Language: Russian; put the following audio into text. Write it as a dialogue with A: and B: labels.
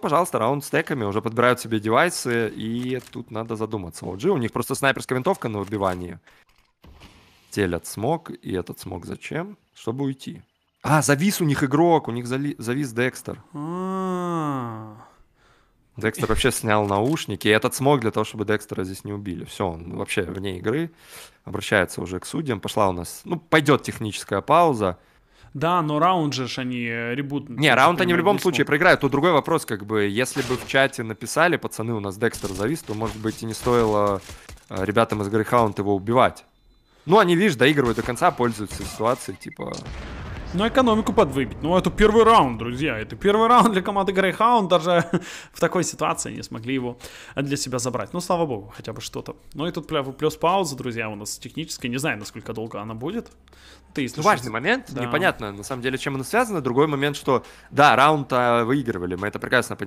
A: пожалуйста, раунд с теками, уже подбирают себе девайсы, и тут надо задуматься. OG, у них просто снайперская винтовка на убивании. Телят смог, и этот смог зачем? Чтобы уйти. А, завис у них игрок, у них зали... завис Декстер.
B: А.
A: Декстер вообще снял наушники, и этот смог для того, чтобы Декстера здесь не убили. Все, он вообще вне игры, обращается уже к судьям. Пошла у нас, ну, пойдет техническая пауза.
C: Да, но раунд же они э, ребут. Не, раунд они в любом случае
A: проиграют. Тут другой вопрос, как бы, если бы в чате написали, пацаны, у нас Декстер завис, то, может быть, и не стоило э, ребятам из Грейхаунд его убивать. Ну, они, видишь, доигрывают до конца, пользуются ситуацией, типа...
C: Ну, экономику подвыбить. Ну, это первый раунд, друзья. Это первый раунд для команды Грейхаунд. Даже в такой ситуации не смогли его для себя забрать. Ну, слава богу, хотя бы что-то. Ну, и тут плюс пауза, друзья, у нас техническая. Не знаю, насколько долго она будет. Ты, если ну, важный момент.
A: Да. Непонятно, на самом деле, чем она связана. Другой момент, что, да, раунд выигрывали. Мы это прекрасно понимаем